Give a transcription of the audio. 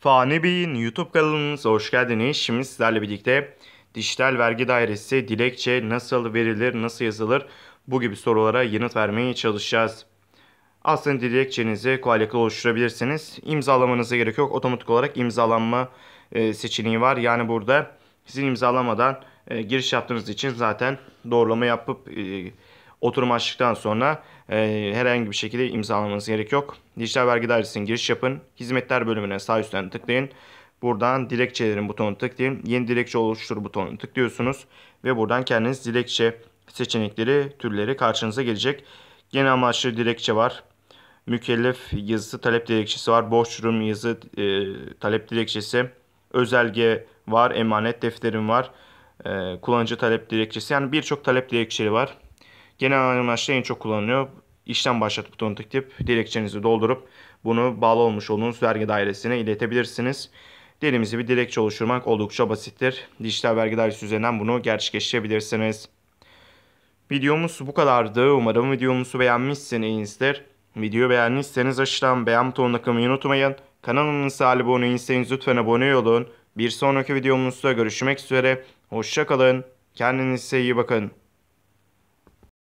Fani Bey'in YouTube kanalımıza hoş geldiniz. Şimdi sizlerle birlikte Dijital Vergi Dairesi dilekçe nasıl verilir, nasıl yazılır bu gibi sorulara yanıt vermeye çalışacağız. Aslında dilekçenizi kolaylıkla oluşturabilirsiniz. İmzalamanıza gerek yok. Otomatik olarak imzalanma e, seçeneği var. Yani burada sizin imzalamadan e, giriş yaptığınız için zaten doğrulama yapıp e, Oturum açtıktan sonra e, herhangi bir şekilde imzalamanız gerek yok. Dijital vergi Dairesi'ne giriş yapın. Hizmetler bölümüne sağ üstten tıklayın. Buradan dilekçelerin butonunu tıklayın. Yeni dilekçe oluştur butonunu tıklıyorsunuz. Ve buradan kendiniz dilekçe seçenekleri, türleri karşınıza gelecek. Genel amaçlı dilekçe var. Mükellef yazısı talep dilekçesi var. Borç durum yazı e, talep dilekçesi. Özelge var. Emanet defterim var. E, kullanıcı talep dilekçesi. Yani birçok talep dilekçeleri var. Genel amaçta en çok kullanılıyor. İşlem başlat butonu tıklayıp dilekçenizi doldurup bunu bağlı olmuş olduğunuz vergi dairesine iletebilirsiniz. Dediğimiz gibi dilekçe oluşturmak oldukça basittir. Dijital vergi dairesi üzerinden bunu gerçekleştirebilirsiniz. Videomuz bu kadardı. Umarım videomuzu beğenmişsinizdir. Videoyu beğendiyseniz aşağıdan beğen butonuna kılmayı unutmayın. Kanalımıza abone değilseniz lütfen abone olun. Bir sonraki videomuzda görüşmek üzere. Hoşçakalın. Kendinize iyi bakın.